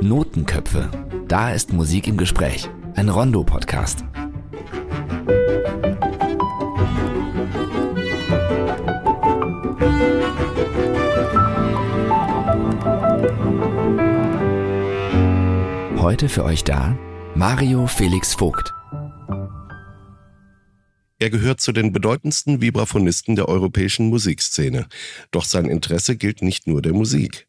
Notenköpfe. Da ist Musik im Gespräch. Ein Rondo-Podcast. Heute für euch da Mario Felix Vogt. Er gehört zu den bedeutendsten Vibraphonisten der europäischen Musikszene. Doch sein Interesse gilt nicht nur der Musik.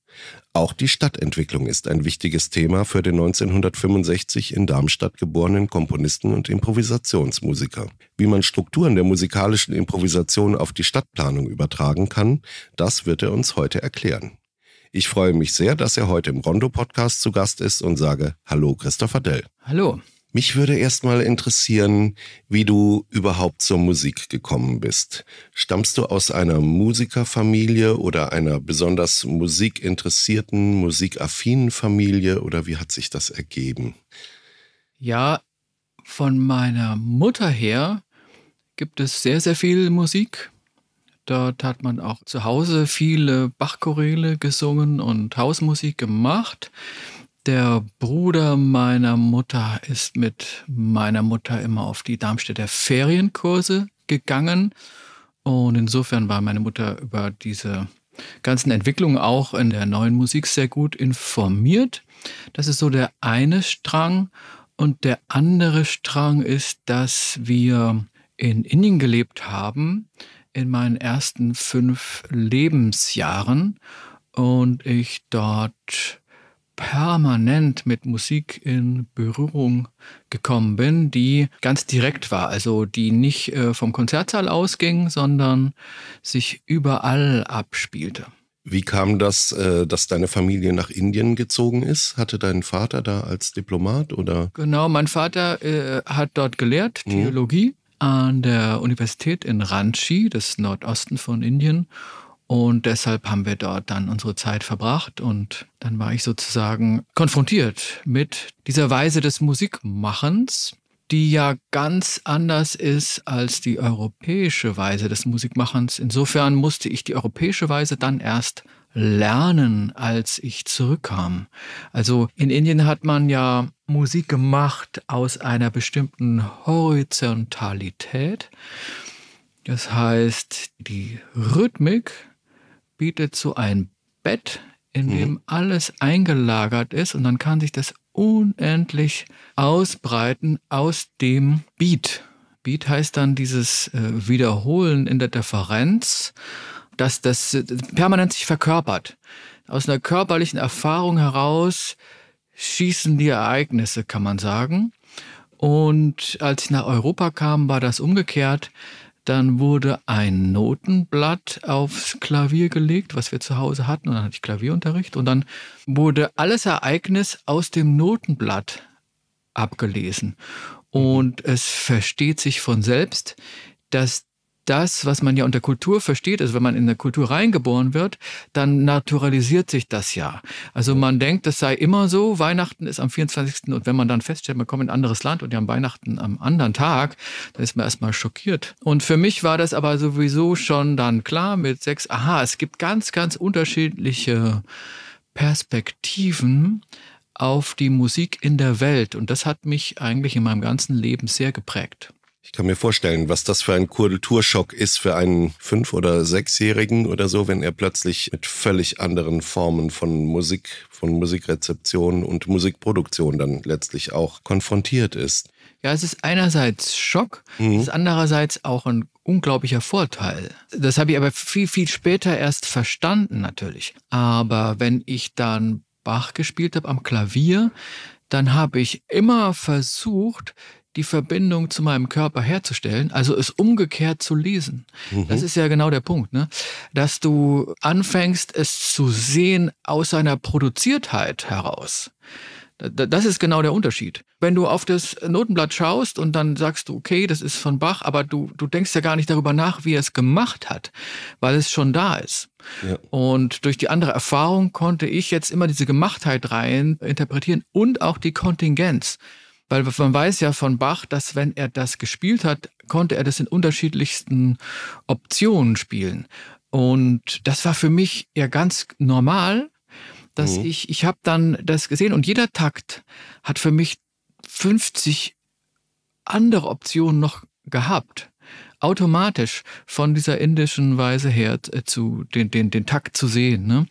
Auch die Stadtentwicklung ist ein wichtiges Thema für den 1965 in Darmstadt geborenen Komponisten und Improvisationsmusiker. Wie man Strukturen der musikalischen Improvisation auf die Stadtplanung übertragen kann, das wird er uns heute erklären. Ich freue mich sehr, dass er heute im Rondo-Podcast zu Gast ist und sage Hallo Christopher Dell. Hallo. Mich würde erstmal interessieren, wie du überhaupt zur Musik gekommen bist. Stammst du aus einer Musikerfamilie oder einer besonders musikinteressierten, musikaffinen Familie oder wie hat sich das ergeben? Ja, von meiner Mutter her gibt es sehr, sehr viel Musik. Dort hat man auch zu Hause viele Bachchoräle gesungen und Hausmusik gemacht der Bruder meiner Mutter ist mit meiner Mutter immer auf die Darmstädter Ferienkurse gegangen. Und insofern war meine Mutter über diese ganzen Entwicklungen auch in der neuen Musik sehr gut informiert. Das ist so der eine Strang. Und der andere Strang ist, dass wir in Indien gelebt haben in meinen ersten fünf Lebensjahren und ich dort permanent mit Musik in Berührung gekommen bin, die ganz direkt war, also die nicht äh, vom Konzertsaal ausging, sondern sich überall abspielte. Wie kam das, äh, dass deine Familie nach Indien gezogen ist? Hatte dein Vater da als Diplomat oder? Genau, mein Vater äh, hat dort gelehrt, mhm. Theologie, mhm. an der Universität in Ranchi, des Nordosten von Indien. Und deshalb haben wir dort dann unsere Zeit verbracht und dann war ich sozusagen konfrontiert mit dieser Weise des Musikmachens, die ja ganz anders ist als die europäische Weise des Musikmachens. Insofern musste ich die europäische Weise dann erst lernen, als ich zurückkam. Also in Indien hat man ja Musik gemacht aus einer bestimmten Horizontalität. Das heißt, die Rhythmik bietet so ein Bett, in mhm. dem alles eingelagert ist und dann kann sich das unendlich ausbreiten aus dem Beat. Beat heißt dann dieses äh, Wiederholen in der Differenz, dass das äh, permanent sich verkörpert. Aus einer körperlichen Erfahrung heraus schießen die Ereignisse, kann man sagen. Und als ich nach Europa kam, war das umgekehrt. Dann wurde ein Notenblatt aufs Klavier gelegt, was wir zu Hause hatten. Und dann hatte ich Klavierunterricht. Und dann wurde alles Ereignis aus dem Notenblatt abgelesen. Und es versteht sich von selbst, dass das, was man ja unter Kultur versteht, also wenn man in eine Kultur reingeboren wird, dann naturalisiert sich das ja. Also man denkt, das sei immer so, Weihnachten ist am 24. und wenn man dann feststellt, man kommt in ein anderes Land und die haben Weihnachten am anderen Tag, dann ist man erstmal schockiert. Und für mich war das aber sowieso schon dann klar mit sechs, aha, es gibt ganz, ganz unterschiedliche Perspektiven auf die Musik in der Welt. Und das hat mich eigentlich in meinem ganzen Leben sehr geprägt. Ich kann mir vorstellen, was das für ein Kulturschock ist für einen Fünf- oder Sechsjährigen oder so, wenn er plötzlich mit völlig anderen Formen von Musik, von Musikrezeption und Musikproduktion dann letztlich auch konfrontiert ist. Ja, es ist einerseits Schock, mhm. es ist andererseits auch ein unglaublicher Vorteil. Das habe ich aber viel, viel später erst verstanden natürlich. Aber wenn ich dann Bach gespielt habe am Klavier, dann habe ich immer versucht, die Verbindung zu meinem Körper herzustellen, also es umgekehrt zu lesen. Mhm. Das ist ja genau der Punkt, ne? dass du anfängst, es zu sehen aus seiner Produziertheit heraus. Das ist genau der Unterschied. Wenn du auf das Notenblatt schaust und dann sagst du, okay, das ist von Bach, aber du, du denkst ja gar nicht darüber nach, wie er es gemacht hat, weil es schon da ist. Ja. Und durch die andere Erfahrung konnte ich jetzt immer diese Gemachtheit rein interpretieren und auch die Kontingenz. Weil man weiß ja von Bach, dass wenn er das gespielt hat, konnte er das in unterschiedlichsten Optionen spielen. Und das war für mich ja ganz normal, dass mhm. ich, ich habe dann das gesehen und jeder Takt hat für mich 50 andere Optionen noch gehabt. Automatisch von dieser indischen Weise her äh, zu den, den, den Takt zu sehen. Ne?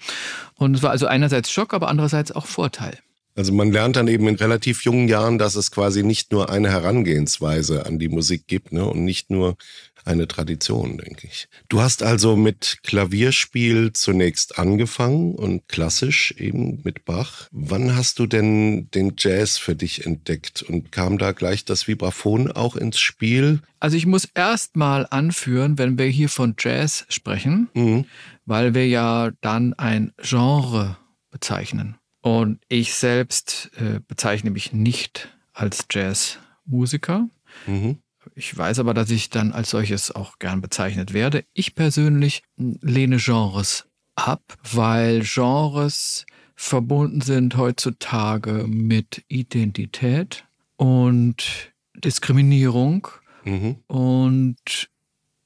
Und es war also einerseits Schock, aber andererseits auch Vorteil. Also man lernt dann eben in relativ jungen Jahren, dass es quasi nicht nur eine Herangehensweise an die Musik gibt ne? und nicht nur eine Tradition, denke ich. Du hast also mit Klavierspiel zunächst angefangen und klassisch eben mit Bach. Wann hast du denn den Jazz für dich entdeckt und kam da gleich das Vibraphon auch ins Spiel? Also ich muss erst mal anführen, wenn wir hier von Jazz sprechen, mhm. weil wir ja dann ein Genre bezeichnen. Und ich selbst äh, bezeichne mich nicht als Jazzmusiker. Mhm. Ich weiß aber, dass ich dann als solches auch gern bezeichnet werde. Ich persönlich lehne Genres ab, weil Genres verbunden sind heutzutage mit Identität und Diskriminierung mhm. und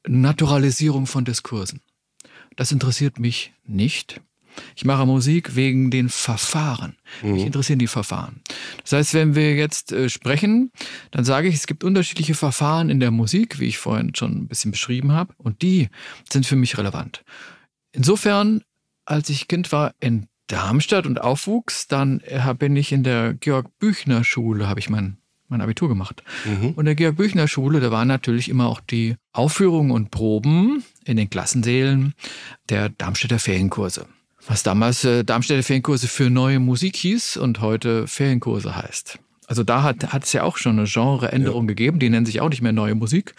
Naturalisierung von Diskursen. Das interessiert mich nicht. Ich mache Musik wegen den Verfahren. Mhm. Mich interessieren die Verfahren. Das heißt, wenn wir jetzt äh, sprechen, dann sage ich, es gibt unterschiedliche Verfahren in der Musik, wie ich vorhin schon ein bisschen beschrieben habe, und die sind für mich relevant. Insofern, als ich Kind war in Darmstadt und aufwuchs, dann äh, bin ich in der Georg Büchner Schule, habe ich mein mein Abitur gemacht. Mhm. Und in der Georg Büchner Schule, da waren natürlich immer auch die Aufführungen und Proben in den Klassensälen der Darmstädter Ferienkurse was damals äh, Darmstädter Ferienkurse für neue Musik hieß und heute Ferienkurse heißt. Also da hat, es ja auch schon eine Genreänderung ja. gegeben, die nennen sich auch nicht mehr neue Musik.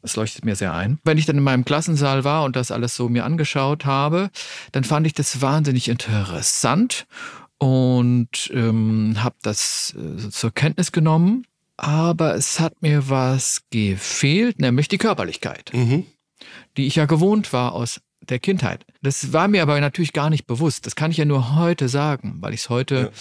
Das leuchtet mir sehr ein. Wenn ich dann in meinem Klassensaal war und das alles so mir angeschaut habe, dann fand ich das wahnsinnig interessant und ähm, habe das äh, zur Kenntnis genommen. Aber es hat mir was gefehlt, nämlich die Körperlichkeit, mhm. die ich ja gewohnt war aus der Kindheit. Das war mir aber natürlich gar nicht bewusst. Das kann ich ja nur heute sagen, weil ich es heute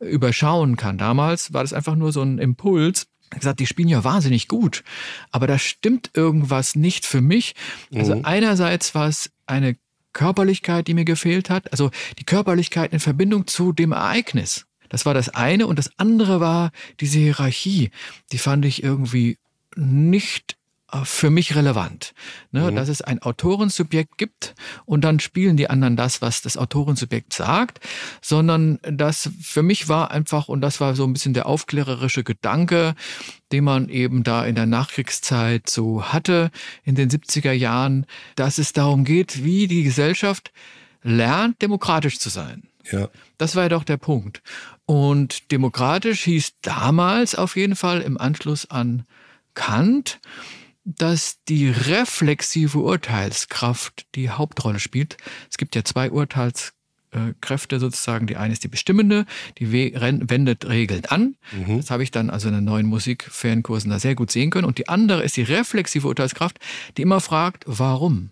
ja. überschauen kann. Damals war das einfach nur so ein Impuls. Ich habe gesagt, die spielen ja wahnsinnig gut, aber da stimmt irgendwas nicht für mich. Also mhm. einerseits war es eine Körperlichkeit, die mir gefehlt hat, also die Körperlichkeit in Verbindung zu dem Ereignis. Das war das eine und das andere war diese Hierarchie. Die fand ich irgendwie nicht äh, für mich relevant. Ne? Mhm. Dass es ein Autorensubjekt gibt und dann spielen die anderen das, was das Autorensubjekt sagt, sondern das für mich war einfach, und das war so ein bisschen der aufklärerische Gedanke, den man eben da in der Nachkriegszeit so hatte, in den 70er Jahren, dass es darum geht, wie die Gesellschaft lernt, demokratisch zu sein. Ja. Das war ja doch der Punkt. Und demokratisch hieß damals auf jeden Fall im Anschluss an Kant, dass die reflexive Urteilskraft die Hauptrolle spielt. Es gibt ja zwei Urteilskräfte sozusagen. Die eine ist die bestimmende, die wendet Regeln an. Mhm. Das habe ich dann also in den neuen Musikfernkursen da sehr gut sehen können. Und die andere ist die reflexive Urteilskraft, die immer fragt, warum?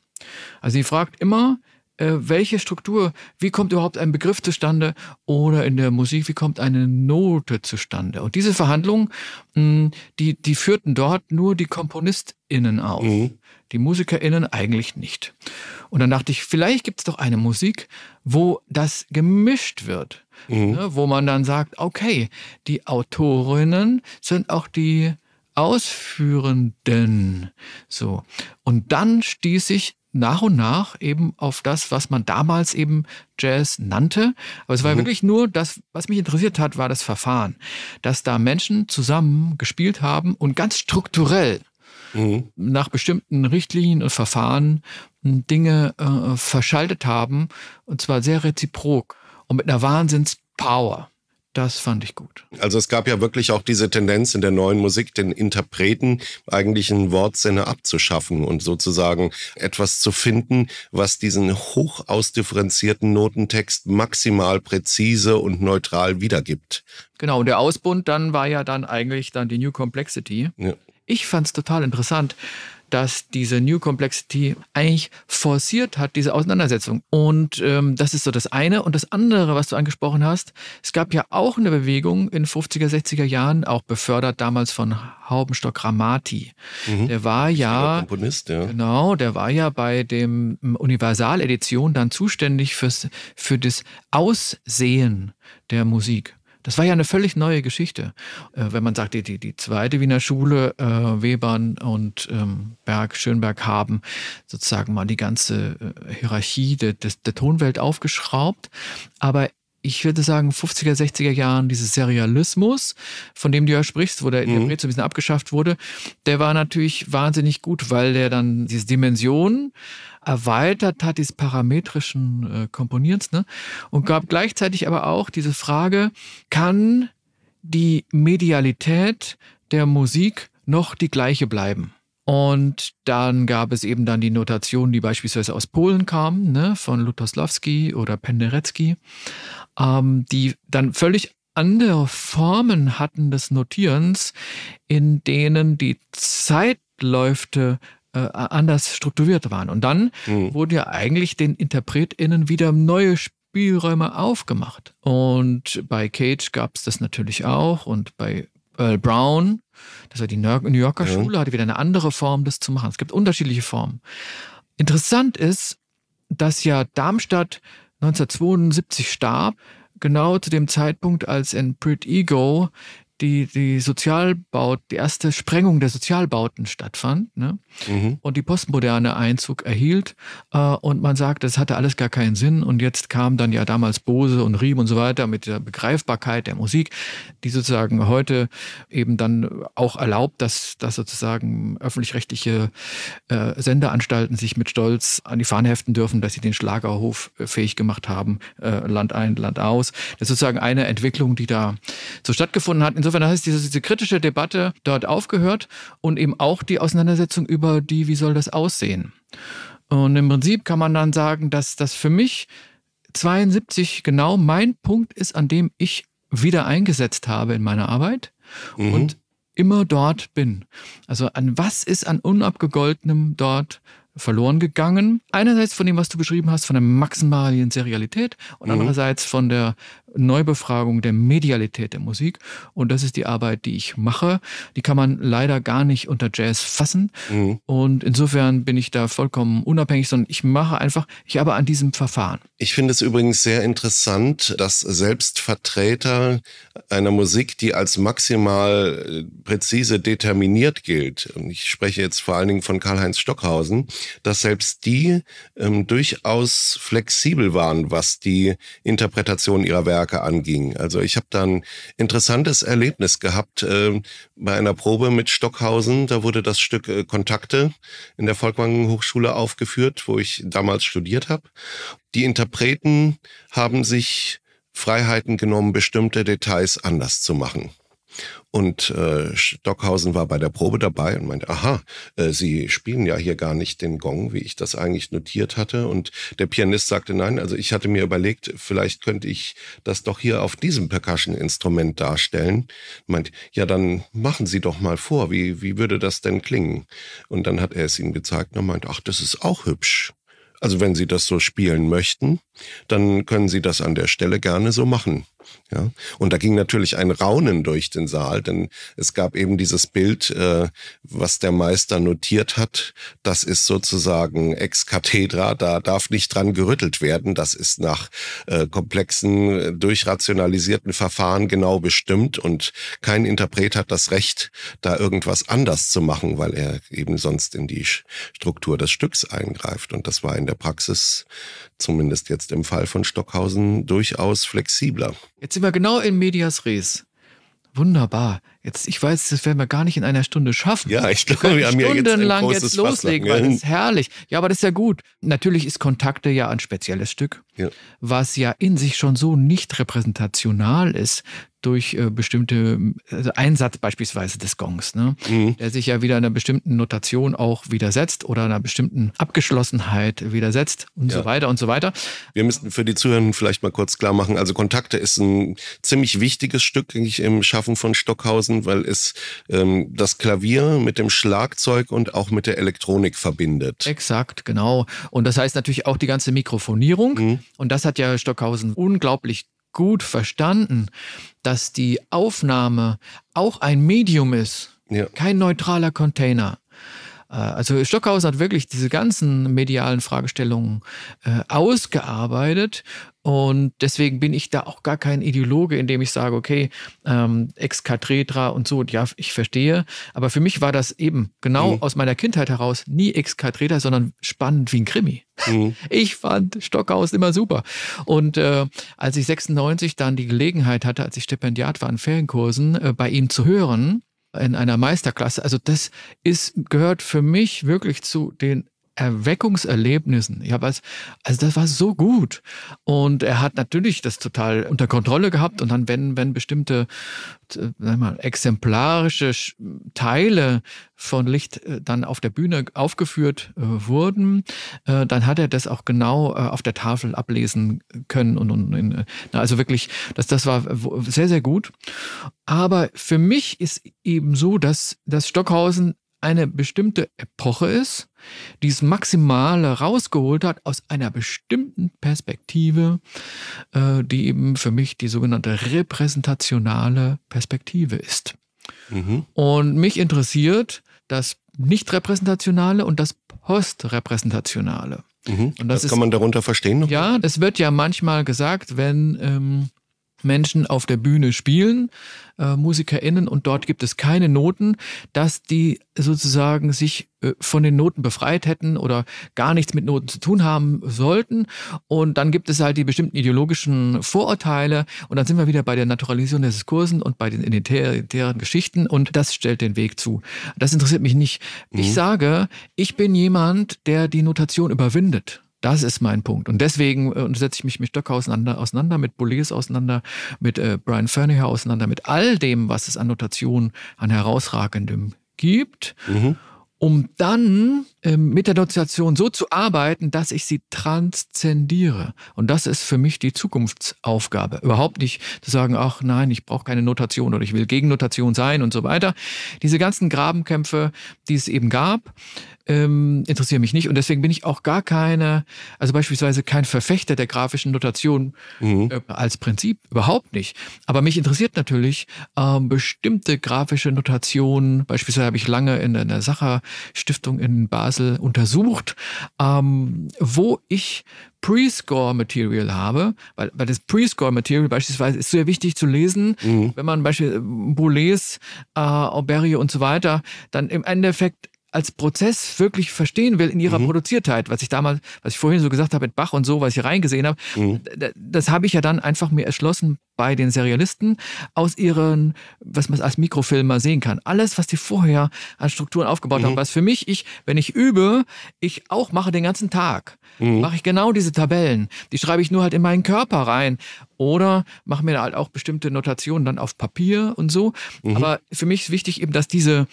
Also sie fragt immer, äh, welche Struktur, wie kommt überhaupt ein Begriff zustande oder in der Musik, wie kommt eine Note zustande. Und diese Verhandlungen, mh, hm, die, die führten dort nur die KomponistInnen auf, mhm. die MusikerInnen eigentlich nicht. Und dann dachte ich, vielleicht gibt es doch eine Musik, wo das gemischt wird, mhm. ne, wo man dann sagt, okay, die Autorinnen sind auch die Ausführenden. So. Und dann stieß ich nach und nach eben auf das, was man damals eben Jazz nannte. Aber es war mhm. wirklich nur das, was mich interessiert hat, war das Verfahren, dass da Menschen zusammen gespielt haben und ganz strukturell mhm. nach bestimmten Richtlinien und Verfahren hm, Dinge äh, verschaltet haben und zwar sehr reziprok und mit einer Wahnsinnspower. Das fand ich gut. Also es gab ja wirklich auch diese Tendenz in der neuen Musik, den Interpreten eigentlich einen Wortsinne abzuschaffen und sozusagen etwas zu finden, was diesen hoch ausdifferenzierten Notentext maximal präzise und neutral wiedergibt. Genau, und der Ausbund dann war ja dann eigentlich dann die New Complexity. Ja. Ich fand es total interessant, dass diese New Complexity eigentlich forciert hat, diese Auseinandersetzung. Und ähm, das ist so das eine. Und das andere, was du angesprochen hast, es gab ja auch eine Bewegung in 50er, 60er Jahren, auch befördert damals von Haubenstock Ramati. Mhm. Der war ja, Komponist, ja. Genau, der war ja bei dem Universaledition dann zuständig fürs, für das Aussehen der Musik. Das war ja eine völlig neue Geschichte. Äh, wenn man sagt, die, die, die zweite Wiener Schule, äh, Webern und ähm, Berg, Schönberg haben sozusagen mal die ganze äh, Hierarchie der, der, der Tonwelt aufgeschraubt. Aber ich würde sagen, 50er, 60er Jahren, dieses Serialismus, von dem du ja sprichst, wo der in der mhm. so ein bisschen abgeschafft wurde, der war natürlich wahnsinnig gut, weil der dann diese Dimension erweitert hat, dieses parametrischen äh, Komponierens, ne? Und gab gleichzeitig aber auch diese Frage, kann die Medialität der Musik noch die gleiche bleiben? Und dann gab es eben dann die Notation, die beispielsweise aus Polen kam, ne, von Lutoslawski oder Penderecki ähm, die dann völlig andere Formen hatten des Notierens, in denen die Zeitläufte äh, anders strukturiert waren. Und dann mhm. wurden ja eigentlich den InterpretInnen wieder neue Spielräume aufgemacht. Und bei Cage gab es das natürlich auch und bei Earl Brown, das war die New Yorker ja. Schule, hatte wieder eine andere Form, das zu machen. Es gibt unterschiedliche Formen. Interessant ist, dass ja Darmstadt 1972 starb, genau zu dem Zeitpunkt, als in Pretty Ego die, die Sozialbaut, die erste Sprengung der Sozialbauten stattfand ne? mhm. und die Postmoderne Einzug erhielt. Äh, und man sagt, das hatte alles gar keinen Sinn. Und jetzt kam dann ja damals Bose und Riem und so weiter mit der Begreifbarkeit der Musik, die sozusagen heute eben dann auch erlaubt, dass, dass sozusagen öffentlich-rechtliche äh, Sendeanstalten sich mit Stolz an die Fahne heften dürfen, dass sie den Schlagerhof äh, fähig gemacht haben, äh, Land ein, Land aus. Das ist sozusagen eine Entwicklung, die da so stattgefunden hat. Insofern hat diese, diese kritische Debatte dort aufgehört und eben auch die Auseinandersetzung über die, wie soll das aussehen. Und im Prinzip kann man dann sagen, dass das für mich 72 genau mein Punkt ist, an dem ich wieder eingesetzt habe in meiner Arbeit mhm. und immer dort bin. Also an was ist an unabgegoltenem dort verloren gegangen. Einerseits von dem, was du beschrieben hast, von der maximalen Serialität und mhm. andererseits von der Neubefragung der Medialität der Musik. Und das ist die Arbeit, die ich mache. Die kann man leider gar nicht unter Jazz fassen. Mhm. Und insofern bin ich da vollkommen unabhängig, sondern ich mache einfach, ich arbeite an diesem Verfahren. Ich finde es übrigens sehr interessant, dass selbst Vertreter einer Musik, die als maximal äh, präzise determiniert gilt, und ich spreche jetzt vor allen Dingen von Karl-Heinz Stockhausen, dass selbst die ähm, durchaus flexibel waren, was die Interpretation ihrer Werke Lautstärke anging. Also ich habe da ein interessantes Erlebnis gehabt äh, bei einer Probe mit Stockhausen. Da wurde das Stück äh, Kontakte in der Volkwang Hochschule aufgeführt, wo ich damals studiert habe. Die Interpreten haben sich Freiheiten genommen, bestimmte Details anders zu machen. Und äh, Stockhausen war bei der Probe dabei und meinte, aha, äh, Sie spielen ja hier gar nicht den Gong, wie ich das eigentlich notiert hatte. Und der Pianist sagte, nein, also ich hatte mir überlegt, vielleicht könnte ich das doch hier auf diesem Percussion-Instrument darstellen. Meint, ja, dann machen Sie doch mal vor, wie, wie würde das denn klingen? Und dann hat er es ihm gezeigt und meint, ach, das ist auch hübsch. Also wenn Sie das so spielen möchten, dann können Sie das an der Stelle gerne so machen. Ja? Und da ging natürlich ein Raunen durch den Saal, denn es gab eben dieses Bild, äh, was der Meister notiert hat. Das ist sozusagen ex cathedra, da darf nicht dran gerüttelt werden. Das ist nach äh, komplexen, äh, durchrationalisierten Verfahren genau bestimmt und kein Interpret hat das Recht, da irgendwas anders zu machen, weil er eben sonst in die Struktur des Stücks eingreift. Und das war in der Praxis zumindest jetzt im Fall von Stockhausen, durchaus flexibler. Jetzt sind wir genau in Medias Res. Wunderbar. Jetzt, ich weiß, das werden wir gar nicht in einer Stunde schaffen. Ja, ich glaube, wir, haben ja jetzt stundenlang jetzt loslegen, weil das ist herrlich. Ja, aber das ist ja gut. Natürlich ist Kontakte ja ein spezielles Stück, ja. was ja in sich schon so nicht repräsentational ist durch äh, bestimmte also Einsatz beispielsweise des Gongs, ne? Mhm. der sich ja wieder einer bestimmten Notation auch widersetzt oder einer bestimmten Abgeschlossenheit widersetzt und ja. so weiter und so weiter. Wir müssten für die Zuhörenden vielleicht mal kurz klar machen. Also Kontakte ist ein ziemlich wichtiges Stück denke ich, im Schaffen von Stockhausen lassen, weil es ähm, das Klavier mit dem Schlagzeug und auch mit der Elektronik verbindet. Exakt, genau. Und das heißt natürlich auch die ganze Mikrofonierung. Mhm. Und das hat ja Stockhausen unglaublich gut verstanden, dass die Aufnahme auch ein Medium ist. Ja. Kein neutraler Container. Äh, also Stockhausen hat wirklich diese ganzen medialen Fragestellungen äh, ausgearbeitet und deswegen bin ich da auch gar kein Ideologe, indem ich sage, okay, ähm, ex cathedra und so, ja, ich verstehe. Aber für mich war das eben genau mhm. aus meiner Kindheit heraus nie ex cathedra, sondern spannend wie ein Krimi. Mhm. Ich fand Stockhaus immer super. Und äh, als ich 96 dann die Gelegenheit hatte, als ich Stipendiat war an Ferienkursen, äh, bei ihm zu hören, in einer Meisterklasse. Also das ist, gehört für mich wirklich zu den Erweckungserlebnissen. Ja, habe als, also das war so gut. Und er hat natürlich das total unter Kontrolle gehabt. Und dann, wenn, wenn bestimmte, äh, sag mal, exemplarische Teile von Licht äh, dann auf der Bühne aufgeführt äh, wurden, dann hat er das auch genau auf der Tafel ablesen können und, und in, also wirklich, das, das war sehr, sehr gut. Aber für mich ist eben so, dass, dass Stockhausen eine bestimmte Epoche ist dies Maximale rausgeholt hat aus einer bestimmten Perspektive, äh, die eben für mich die sogenannte repräsentationale Perspektive ist. Mhm. Und mich interessiert das Nicht-Repräsentationale und das Post-Repräsentationale. Mhm. das, das ist, kann man darunter verstehen? Ja, das wird ja manchmal gesagt, wenn ähm, Menschen auf der Bühne spielen, äh, MusikerInnen, und dort gibt es keine Noten, dass die sozusagen sich äh, von den Noten befreit hätten oder gar nichts mit Noten zu tun haben sollten. Und dann gibt es halt die bestimmten ideologischen Vorurteile. Und dann sind wir wieder bei der Naturalisierung des Diskursen und bei den identitären Geschichten. Und das stellt den Weg zu. Das interessiert mich nicht. Mhm. Ich sage, ich bin jemand, der die Notation überwindet. Das ist mein Punkt. Und deswegen äh, setze ich mich mit Stöcker auseinander, auseinander mit Boulez auseinander, mit äh, Brian Fernier auseinander, mit all dem, was es an Notationen, an herausragendem gibt, mhm. um dann ähm, mit der Dissoziation so zu arbeiten, dass ich sie transzendiere. Und das ist für mich die Zukunftsaufgabe. Überhaupt nicht zu sagen, ach nein, ich brauche keine Notation oder ich will gegen Notation sein und so weiter. Diese ganzen Grabenkämpfe, die es eben gab, ähm, interessieren mich nicht. Und deswegen bin ich auch gar keine, also beispielsweise kein Verfechter der grafischen Notation mhm. äh, als Prinzip, überhaupt nicht. Aber mich interessiert natürlich ähm, bestimmte grafische Notationen. Beispielsweise habe ich lange in, in der Sacher Stiftung in Basel Puzzle untersucht, ähm, wo ich prescore material habe, weil, weil das prescore material beispielsweise ist sehr wichtig zu lesen, mhm. wenn man beispielsweise Boulez, äh, Aubery und so weiter, dann im Endeffekt als Prozess wirklich verstehen will in ihrer mhm. Produziertheit, was ich damals, was ich vorhin so gesagt habe mit Bach und so, was ich hier reingesehen habe, mhm. das habe ich ja dann einfach mir erschlossen bei den Serialisten aus ihren, was man als Mikrofilmer sehen kann. Alles, was die vorher an Strukturen aufgebaut mhm. haben, was für mich, ich, wenn ich übe, ich auch mache den ganzen Tag, mhm. mache ich genau diese Tabellen. Die schreibe ich nur halt in meinen Körper rein oder mache mir halt auch bestimmte Notationen dann auf Papier und so. Mhm. Aber für mich ist wichtig eben, dass diese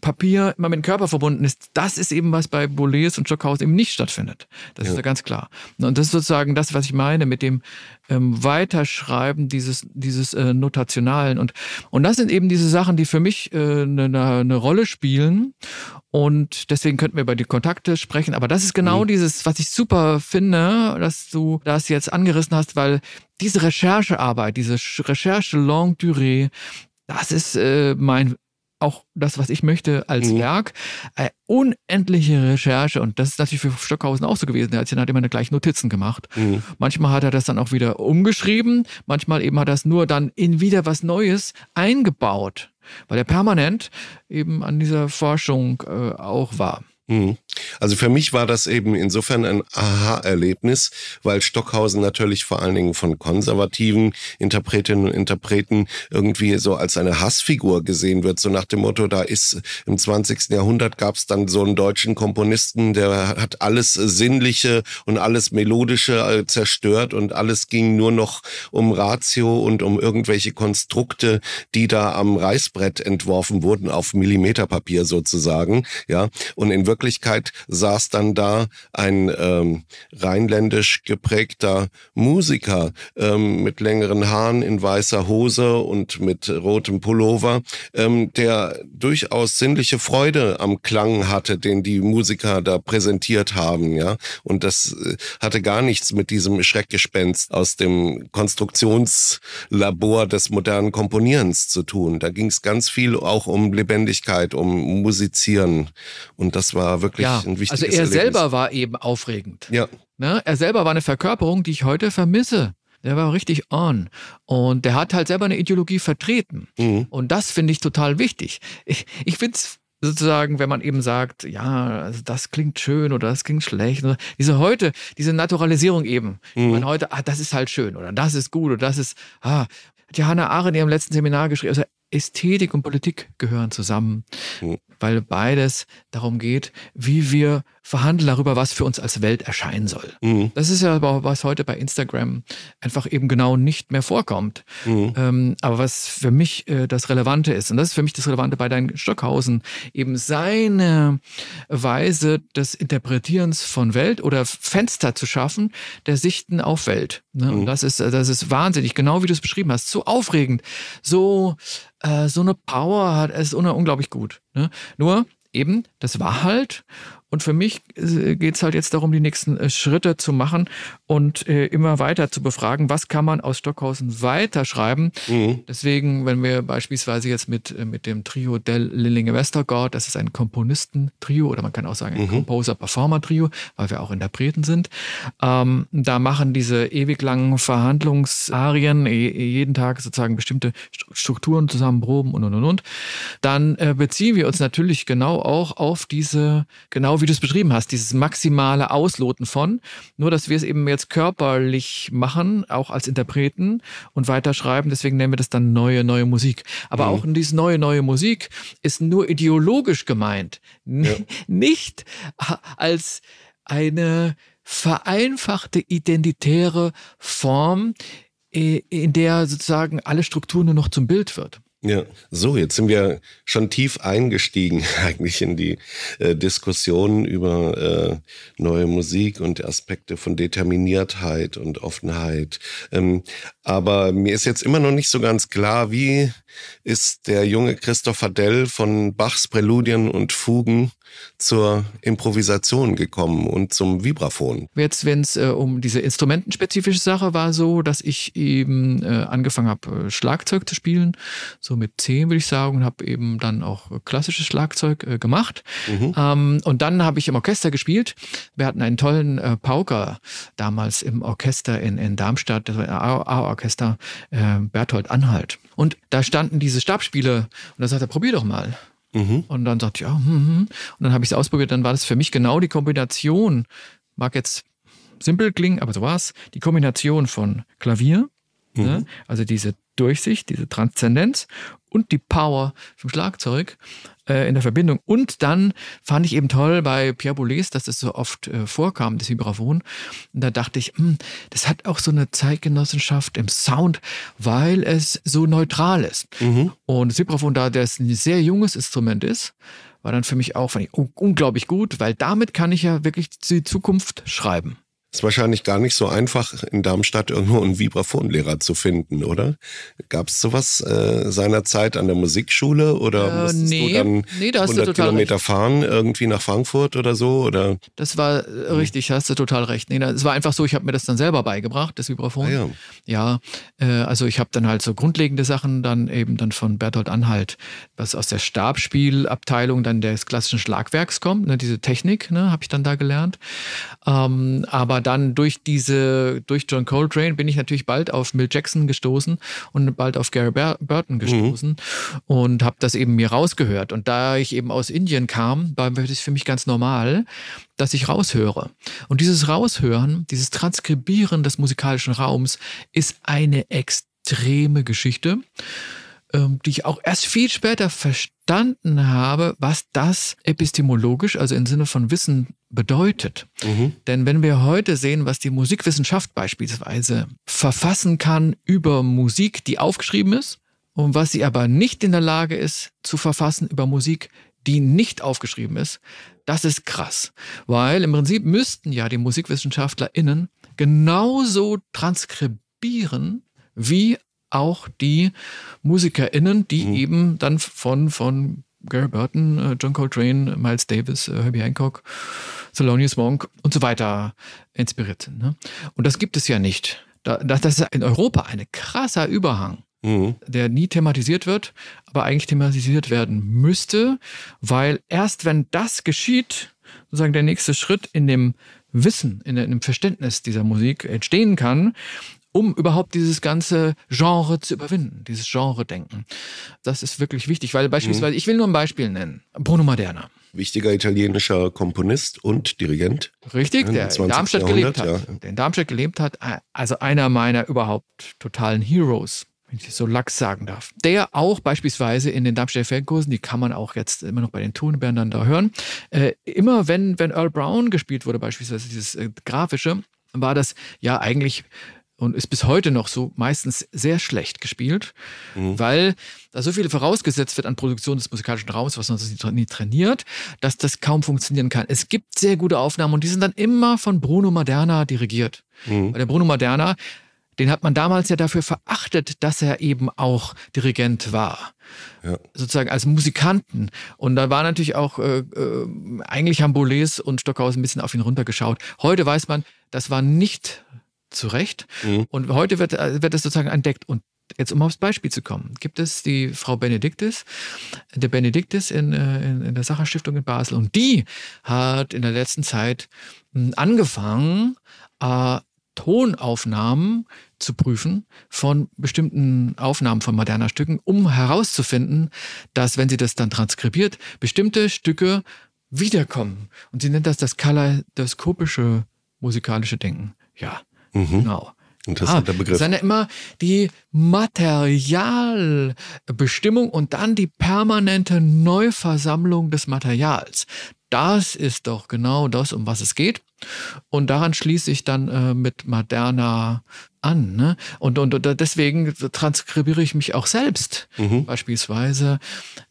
Papier immer mit dem Körper verbunden ist, das ist eben, was bei Boulez und Stockhaus eben nicht stattfindet. Das ja. ist ja ganz klar. Und das ist sozusagen das, was ich meine mit dem ähm, Weiterschreiben dieses, dieses äh, Notationalen. Und, und das sind eben diese Sachen, die für mich eine äh, ne, ne Rolle spielen. Und deswegen könnten wir über die Kontakte sprechen. Aber das ist genau mhm. dieses, was ich super finde, dass du das jetzt angerissen hast, weil diese Recherchearbeit, diese Recherche Longue Durée, das ist äh, mein auch das, was ich möchte, als mhm. Werk. Äh, unendliche Recherche. Und das ist natürlich für Stockhausen auch so gewesen. Er hat ja immer gleich Notizen gemacht. Mhm. Manchmal hat er das dann auch wieder umgeschrieben. Manchmal eben hat er das nur dann in wieder was Neues eingebaut, weil er permanent eben an dieser Forschung äh, auch war. Mhm. Also für mich war das eben insofern ein Aha-Erlebnis, weil Stockhausen natürlich vor allen Dingen von konservativen Interpretinnen und Interpreten irgendwie so als eine Hassfigur gesehen wird. So nach dem Motto, da ist im 20. Jahrhundert gab es dann so einen deutschen Komponisten, der hat alles Sinnliche und alles Melodische äh, zerstört und alles ging nur noch um Ratio und um irgendwelche Konstrukte, die da am Reißbrett entworfen wurden, auf Millimeterpapier sozusagen. Ja, und in Wirklichkeit Zeit saß dann da ein ähm, rheinländisch geprägter Musiker ähm, mit längeren Haaren in weißer Hose und mit rotem Pullover, ähm, der durchaus sinnliche Freude am Klang hatte, den die Musiker da präsentiert haben, ja. Und das äh, hatte gar nichts mit diesem Schreckgespenst aus dem Konstruktionslabor des modernen Komponierens zu tun. Da ging es ganz viel auch um Lebendigkeit, um Musizieren. Und das war wirklich ein wichtiges Also er Erlebnis. selber war eben aufregend. Ja. Ne? Er selber war eine Verkörperung, die ich heute vermisse. Der war richtig on. Und der hat halt selber eine Ideologie vertreten. Mhm. Und das finde ich total wichtig. Ich, ich finde es sozusagen, wenn man eben sagt, ja, also das klingt schön oder das klingt schlecht. Diese heute, diese Naturalisierung eben. Mhm. Man heute, ah, das ist halt schön oder das ist gut oder das ist, ah, hat Johanna Arendt in ihrem letzten Seminar geschrieben. Also Ästhetik und Politik gehören zusammen, hm. weil beides darum geht, wie wir verhandeln darüber, was für uns als Welt erscheinen soll. Mhm. Das ist ja aber was heute bei Instagram einfach eben genau nicht mehr vorkommt. Mhm. Ähm, aber was für mich äh, das Relevante ist, und das ist für mich das Relevante bei deinen Stockhausen, eben seine Weise des Interpretierens von Welt oder Fenster zu schaffen, der Sichten auf Welt. Ne? Mhm. Und das ist, das ist wahnsinnig, genau wie du es beschrieben hast, so aufregend, so, äh, so eine Power hat, es ist unglaublich gut. Ne? Nur, eben, das war halt und für mich äh, geht es halt jetzt darum, die nächsten äh, Schritte zu machen und äh, immer weiter zu befragen, was kann man aus Stockhausen weiterschreiben. Mhm. Deswegen, wenn wir beispielsweise jetzt mit, äh, mit dem Trio Del Lillinge Westergaard, das ist ein Komponistentrio oder man kann auch sagen ein mhm. Composer-Performer-Trio, weil wir auch Interpreten sind, ähm, da machen diese ewig langen Verhandlungsarien eh, eh, jeden Tag sozusagen bestimmte Strukturen zusammen, Proben und und und und. Dann äh, beziehen wir uns natürlich genau auch auf diese, genau wie du es beschrieben hast, dieses maximale Ausloten von, nur dass wir es eben jetzt körperlich machen, auch als Interpreten und weiterschreiben, deswegen nennen wir das dann neue, neue Musik. Aber mhm. auch diese neue, neue Musik ist nur ideologisch gemeint, N ja. nicht als eine vereinfachte identitäre Form, in der sozusagen alle Strukturen nur noch zum Bild wird. Ja, so, jetzt sind wir schon tief eingestiegen eigentlich in die äh, Diskussion über äh, neue Musik und Aspekte von Determiniertheit und Offenheit. Ähm, aber mir ist jetzt immer noch nicht so ganz klar, wie ist der junge Christopher Dell von Bachs Präludien und Fugen zur Improvisation gekommen und zum Vibraphon. Jetzt, wenn es äh, um diese instrumentenspezifische Sache war, so, dass ich eben äh, angefangen habe, äh, Schlagzeug zu spielen, so mit zehn würde ich sagen, und habe eben dann auch klassisches Schlagzeug äh, gemacht. Mhm. Ähm, und dann habe ich im Orchester gespielt. Wir hatten einen tollen äh, Pauker damals im Orchester in, in Darmstadt, das war A-Orchester, äh, Berthold Anhalt. Und da standen diese Stabspiele und da sagte er, probier doch mal. Mhm. Und dann sagt ja, hm, hm. und dann habe ich es ausprobiert. Dann war das für mich genau die Kombination. Mag jetzt simpel klingen, aber so war es. Die Kombination von Klavier, ne? mhm. ne? also diese Durchsicht, diese Transzendenz und die Power vom Schlagzeug. Äh, in der Verbindung. Und dann fand ich eben toll bei Pierre Boulez, dass das so oft äh, vorkam, das Vibraphon. Und da dachte ich, mh, hm, das hat auch so eine Zeitgenossenschaft im Sound, weil es so neutral ist. Mhm. Und das Vibraphon, da das ein sehr junges Instrument ist, war dann für mich auch ich, unglaublich gut, weil damit kann ich ja wirklich die Zukunft schreiben. Ist wahrscheinlich gar nicht so einfach, in Darmstadt irgendwo einen Vibraphonlehrer zu finden, oder? Gab es sowas äh, seinerzeit an der Musikschule oder äh, nee, du dann nee, da 100 Kilometer recht. fahren irgendwie nach Frankfurt oder so? Oder? Das war äh, hm. richtig, hast du total recht. Nee, es war einfach so, ich habe mir das dann selber beigebracht, das Vibraphon. Ah, ja, ja äh, also ich habe dann halt so grundlegende Sachen dann eben dann von Bertolt Anhalt, was aus der Stabspielabteilung dann des klassischen Schlagwerks kommt, ne, diese Technik, ne, habe ich dann da gelernt. Ähm, aber dann durch diese, durch John Coltrane bin ich natürlich bald auf Mill Jackson gestoßen und bald auf Gary Burton mhm. gestoßen mhm. und habe das eben mir rausgehört. Und da ich eben aus Indien kam, war es für mich ganz normal, dass ich raushöre. Und dieses Raushören, dieses Transkribieren des musikalischen Raums ist eine extreme Geschichte ähm, die ich auch erst viel später verstanden habe, was das epistemologisch, also im Sinne von Wissen bedeutet. Mhm. Denn wenn wir heute sehen, was die Musikwissenschaft beispielsweise verfassen kann über Musik, die aufgeschrieben ist, und was sie aber nicht in der Lage ist zu verfassen über Musik, die nicht aufgeschrieben ist, das ist krass. Weil im Prinzip müssten ja die MusikwissenschaftlerInnen genauso transkribieren wie auch die MusikerInnen, die mhm. eben dann von, von Gary Burton, äh, John Coltrane, Miles Davis, äh, Herbie Hancock, Thelonious Monk und so weiter inspiriert sind. Ne? Und das gibt es ja nicht. Da, das ist in Europa ein krasser Überhang, mhm. der nie thematisiert wird, aber eigentlich thematisiert werden müsste, weil erst wenn das geschieht, sozusagen der nächste Schritt in dem Wissen, in dem Verständnis dieser Musik entstehen kann, um überhaupt dieses ganze Genre zu überwinden, dieses Genre-Denken. Das ist wirklich wichtig, weil mhm. beispielsweise, mhm. ich will nur ein Beispiel nennen, Bruno Moderna. Wichtiger italienischer Komponist und Dirigent. Richtig, der in Darmstadt gelebt hat. Ja. Der in Darmstadt gelebt hat, also einer meiner überhaupt totalen Heroes wenn ich so lax sagen darf. Der auch beispielsweise in den Darmstädter Fernkursen, die kann man auch jetzt immer noch bei den Tonbändern da hören, äh, immer wenn, wenn Earl Brown gespielt wurde, beispielsweise dieses äh, grafische, war das ja eigentlich und ist bis heute noch so meistens sehr schlecht gespielt, mhm. weil da so viel vorausgesetzt wird an Produktion des musikalischen Raums, was man sonst nie trainiert, dass das kaum funktionieren kann. Es gibt sehr gute Aufnahmen und die sind dann immer von Bruno Maderna dirigiert. Mhm. Weil der Bruno Maderna, den hat man damals ja dafür verachtet, dass er eben auch Dirigent war. Ja. Sozusagen als Musikanten. Und da war natürlich auch, äh, äh eigentlich haben Boulez und Stockhaus ein bisschen auf ihn runtergeschaut. Heute weiß man, das war nicht zurecht. Mhm. Und heute wird, äh, wird das sozusagen entdeckt. Und jetzt um aufs Beispiel zu kommen, gibt es die Frau Benediktis, der Benediktis in, äh, in, in der Sacherstiftung in Basel. Und die hat in der letzten Zeit hm, angefangen, äh, Tonaufnahmen zu prüfen von bestimmten Aufnahmen von moderner Stücken, um herauszufinden, dass, wenn sie das dann transkribiert, bestimmte Stücke wiederkommen. Und sie nennt das das kaleidoskopische musikalische Denken. Ja, Mhm. Genau. Interessanter ah, Begriff. Sondern immer die Materialbestimmung und dann die permanente Neuversammlung des Materials. Das ist doch genau das, um was es geht. Und daran schließe ich dann äh, mit Moderna an. Ne? Und, und, und, deswegen transkribiere ich mich auch selbst. Mhm. Beispielsweise,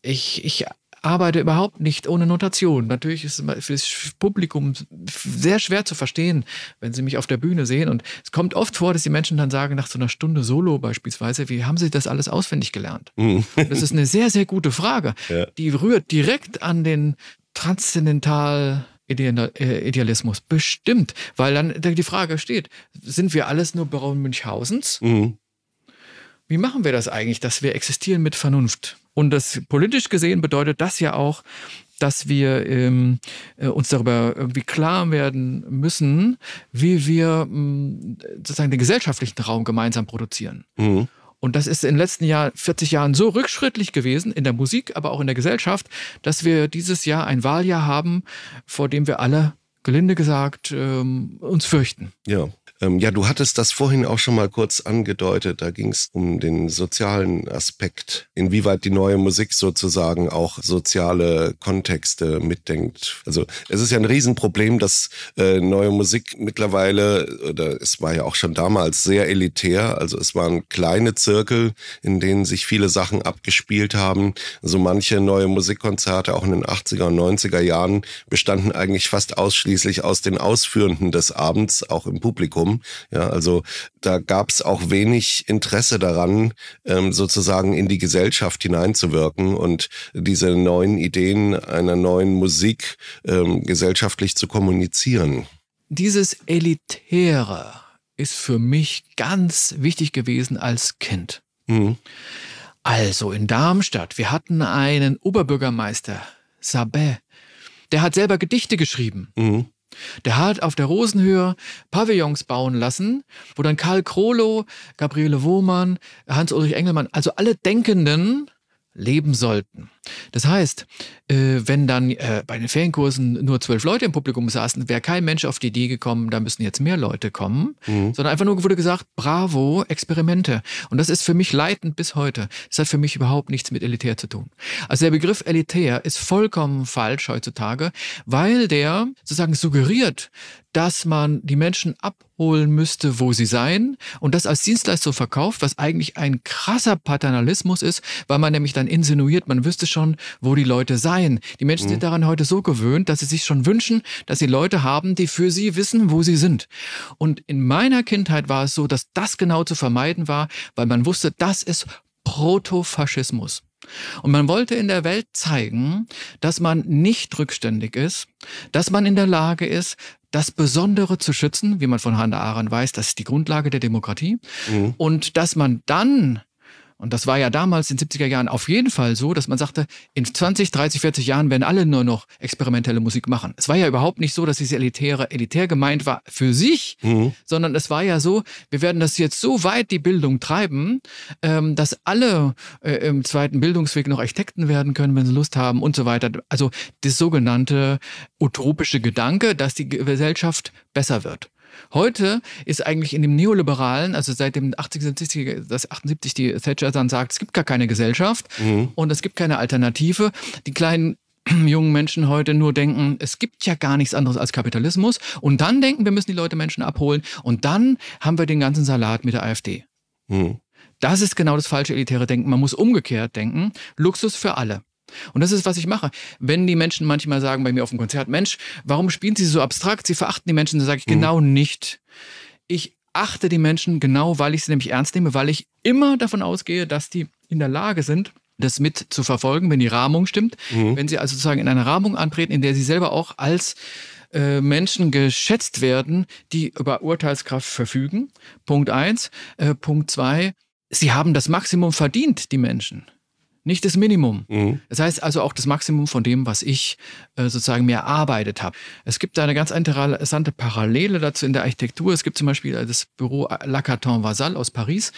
ich, ich arbeite überhaupt nicht ohne Notation. Natürlich ist es für das Publikum sehr schwer zu verstehen, wenn sie mich auf der Bühne sehen. Und es kommt oft vor, dass die Menschen dann sagen, nach so einer Stunde Solo beispielsweise, wie haben sie das alles auswendig gelernt? Hm. Das ist eine sehr, sehr gute Frage. Ja. Die rührt direkt an den transzendental Idealismus. Bestimmt, weil dann die Frage steht, sind wir alles nur Baron Münchhausens? Mhm. Wie machen wir das eigentlich, dass wir existieren mit Vernunft? Und das politisch gesehen bedeutet das ja auch, dass wir ähm, äh, uns darüber irgendwie klar werden müssen, wie wir mh, mm, sozusagen den gesellschaftlichen Raum gemeinsam produzieren. Mhm. Und das ist in den letzten Jahr, 40 Jahren so rückschrittlich gewesen, in der Musik, aber auch in der Gesellschaft, dass wir dieses Jahr ein Wahljahr haben, vor dem wir alle, gelinde gesagt, ähm, uns fürchten. Ja. Ähm, ja, du hattest das vorhin auch schon mal kurz angedeutet. Da ging es um den sozialen Aspekt, inwieweit die neue Musik sozusagen auch soziale Kontexte mitdenkt. Also es ist ja ein Riesenproblem, dass äh, neue Musik mittlerweile, oder es war ja auch schon damals sehr elitär, also es waren kleine Zirkel, in denen sich viele Sachen abgespielt haben. So also manche neue Musikkonzerte auch in den 80er und 90er Jahren bestanden eigentlich fast ausschließlich aus den Ausführenden des Abends, auch im Publikum haben. Ja, also da gab es auch wenig Interesse daran, ähm, sozusagen in die Gesellschaft hineinzuwirken und diese neuen Ideen einer neuen Musik ähm, gesellschaftlich zu kommunizieren. Dieses Elitäre ist für mich ganz wichtig gewesen als Kind. Mhm. Also in Darmstadt, wir hatten einen Oberbürgermeister, Sabet, der hat selber Gedichte geschrieben. Mhm. Der hat auf der Rosenhöhe Pavillons bauen lassen, wo dann Karl Krolo, Gabriele Wohmann, Hans-Ulrich Engelmann, also alle Denkenden leben sollten. Das heißt, äh, wenn dann äh, bei den Ferienkursen nur zwölf Leute im Publikum saßen, wäre kein Mensch auf die Idee gekommen, da müssen jetzt mehr Leute kommen, mhm. sondern einfach nur wurde gesagt, bravo, Experimente. Und das ist für mich leitend bis heute. Das hat für mich überhaupt nichts mit elitär zu tun. Also der Begriff elitär ist vollkommen falsch heutzutage, weil der sozusagen suggeriert, dass man die Menschen abholen müsste, wo sie seien und das als Dienstleistung verkauft, was eigentlich ein krasser Paternalismus ist, weil man nämlich dann insinuiert, man wüsste schon, wo die Leute seien sein. Die Menschen mhm. sind daran heute so gewöhnt, dass sie sich schon wünschen, dass sie Leute haben, die für sie wissen, wo sie sind. Und in meiner Kindheit war es so, dass das genau zu vermeiden war, weil man wusste, das ist Protofaschismus. Und man wollte in der Welt zeigen, dass man nicht rückständig ist, dass man in der Lage ist, das Besondere zu schützen, wie man von Hannah Arendt weiß, das ist die Grundlage der Demokratie, mhm. und dass man dann und das war ja damals in den 70er Jahren auf jeden Fall so, dass man sagte, in 20, 30, 40 Jahren werden alle nur noch experimentelle Musik machen. Es war ja überhaupt nicht so, dass diese Elitäre elitär gemeint war für sich, mhm. sondern es war ja so, wir werden das jetzt so weit die Bildung treiben, ähm, dass alle äh, im zweiten Bildungsweg noch Architekten werden können, wenn sie Lust haben und so weiter. Also das sogenannte utopische Gedanke, dass die Gesellschaft besser wird. Heute ist eigentlich in dem Neoliberalen, also seit dem 80, 70, das 78 die Thatcher dann sagt, es gibt gar keine Gesellschaft mhm. und es gibt keine Alternative. Die kleinen jungen Menschen heute nur denken, es gibt ja gar nichts anderes als Kapitalismus und dann denken, wir müssen die Leute Menschen abholen und dann haben wir den ganzen Salat mit der AfD. Mhm. Das ist genau das falsche elitäre Denken. Man muss umgekehrt denken. Luxus für alle. Und das ist, was ich mache. Wenn die Menschen manchmal sagen bei mir auf dem Konzert, Mensch, warum spielen Sie so abstrakt? Sie verachten die Menschen, dann sage ich mhm. genau nicht. Ich achte die Menschen genau, weil ich sie nämlich ernst nehme, weil ich immer davon ausgehe, dass die in der Lage sind, das mit zu verfolgen, wenn die Rahmung stimmt. Mhm. Wenn sie also sozusagen in eine Rahmung antreten, in der sie selber auch als äh, Menschen geschätzt werden, die über Urteilskraft verfügen. Punkt eins. Äh, Punkt zwei. Sie haben das Maximum verdient, die Menschen. Nicht das Minimum. Mhm. Das heißt also auch das Maximum von dem, was ich äh, sozusagen mir erarbeitet habe. Es gibt da eine ganz interessante Parallele dazu in der Architektur. Es gibt zum Beispiel äh, das Büro äh, Lacaton Vasal aus Paris.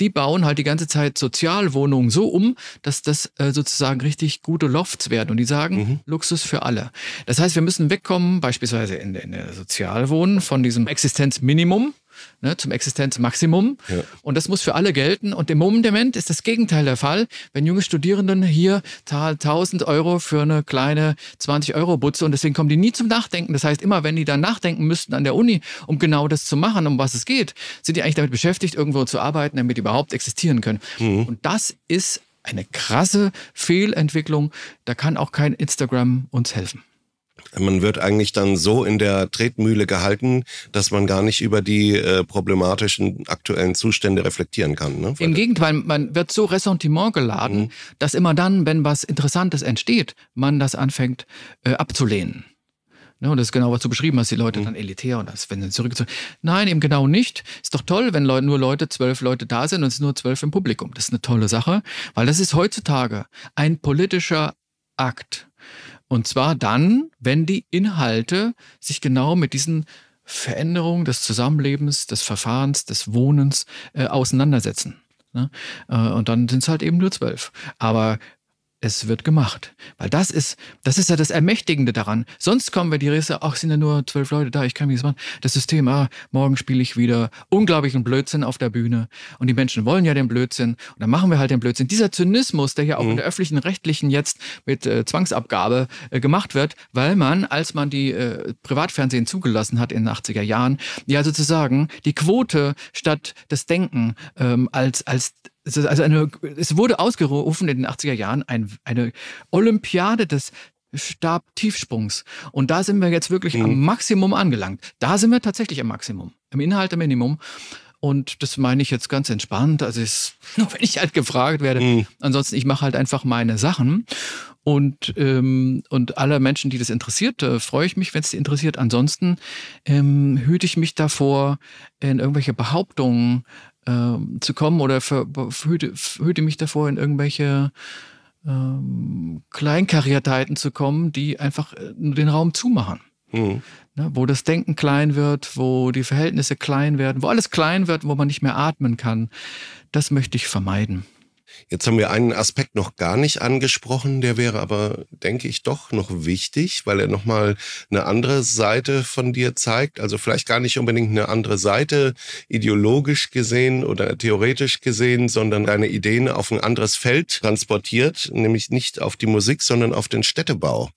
Die bauen halt die ganze Zeit Sozialwohnungen so um, dass das äh, sozusagen richtig gute Lofts werden. Und die sagen, mhm. Luxus für alle. Das heißt, wir müssen wegkommen, beispielsweise in, in der Sozialwohnung, von diesem Existenzminimum ne, zum Existenzmaximum. Ja. Und das muss für alle gelten. Und im Moment ist das Gegenteil der Fall. Wenn junge Studierenden hier 1000 Euro für eine kleine 20-Euro-Butze und deswegen kommen die nie zum Nachdenken. Das heißt, immer wenn die dann nachdenken müssten an der Uni, um genau das zu machen, um was es geht, sind die eigentlich damit beschäftigt, irgendwo zu arbeiten, damit die überhaupt existieren können. Mhm. Und das ist eine krasse Fehlentwicklung. Da kann auch kein Instagram uns helfen. Man wird eigentlich dann so in der Tretmühle gehalten, dass man gar nicht über die äh, problematischen aktuellen Zustände reflektieren kann. Ne? Im Gegenteil, man wird so Ressentiment geladen, mhm. dass immer dann, wenn was Interessantes entsteht, man das anfängt äh, abzulehnen. Ne, und das ist genau, was du beschrieben hast, die Leute mhm. dann elitär und das, wenn sie zurückgezogen. Nein, eben genau nicht. Ist doch toll, wenn Leute, nur Leute, zwölf Leute da sind und es nur zwölf im Publikum. Das ist eine tolle Sache, weil das ist heutzutage ein politischer Akt. Und zwar dann, wenn die Inhalte sich genau mit diesen Veränderungen des Zusammenlebens, des Verfahrens, des Wohnens äh, auseinandersetzen. Ne? Äh, und dann sind es halt eben nur zwölf. Aber es wird gemacht. Weil das ist, das ist ja das Ermächtigende daran. Sonst kommen wir die Risse, ach, sind ja nur zwölf Leute da, ich kann mich nichts machen. Das System, ah, morgen spiele ich wieder unglaublichen Blödsinn auf der Bühne. Und die Menschen wollen ja den Blödsinn. Und dann machen wir halt den Blödsinn. Dieser Zynismus, der ja auch in mhm. der öffentlichen Rechtlichen jetzt mit äh, Zwangsabgabe äh, gemacht wird, weil man, als man die äh, Privatfernsehen zugelassen hat in den 80er Jahren, ja sozusagen die Quote statt das Denken ähm, als, als es, ist also eine, es wurde ausgerufen in den 80er Jahren ein, eine Olympiade des Stabtiefsprungs. Und da sind wir jetzt wirklich mhm. am Maximum angelangt. Da sind wir tatsächlich am Maximum, im Minimum. Und das meine ich jetzt ganz entspannt. Also ist, nur wenn ich halt gefragt werde. Mhm. Ansonsten, ich mache halt einfach meine Sachen. Und, ähm, und alle Menschen, die das interessiert, äh, freue ich mich, wenn es die interessiert. Ansonsten ähm, hüte ich mich davor, in irgendwelche Behauptungen ähm, zu kommen oder verhüte, hüte mich davor, in irgendwelche ähm, Kleinkariertheiten zu kommen, die einfach äh, nur den Raum zumachen. Mhm. Ne, wo das Denken klein wird, wo die Verhältnisse klein werden, wo alles klein wird, wo man nicht mehr atmen kann. Das möchte ich vermeiden. Jetzt haben wir einen Aspekt noch gar nicht angesprochen, der wäre aber, denke ich, doch noch wichtig, weil er nochmal eine andere Seite von dir zeigt. Also vielleicht gar nicht unbedingt eine andere Seite ideologisch gesehen oder theoretisch gesehen, sondern deine Ideen auf ein anderes Feld transportiert, nämlich nicht auf die Musik, sondern auf den Städtebau.